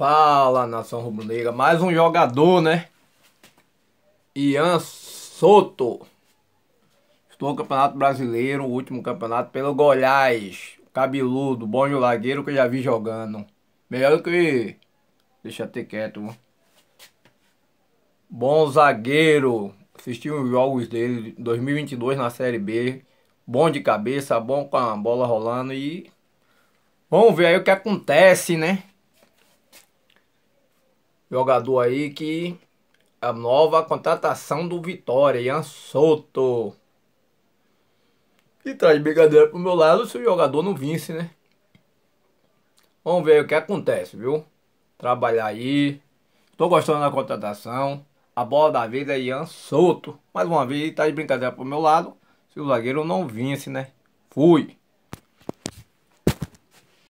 Fala nação rubro-negra, mais um jogador, né? Ian Soto. Estou no Campeonato Brasileiro, o último campeonato pelo Goiás. Cabeludo, bom lagueiro que eu já vi jogando. Melhor que. Deixa ter quieto. Mano. Bom zagueiro. Assisti os jogos dele 2022 na Série B. Bom de cabeça, bom com a bola rolando e. Vamos ver aí o que acontece, né? Jogador aí que a nova contratação do Vitória, Ian Soto. E traz brigadeira pro meu lado se o jogador não vince, né? Vamos ver o que acontece, viu? Trabalhar aí. Tô gostando da contratação. A bola da vez é Ian Soto. Mais uma vez, tá de brincadeira pro meu lado. Se o zagueiro não vince, né? Fui.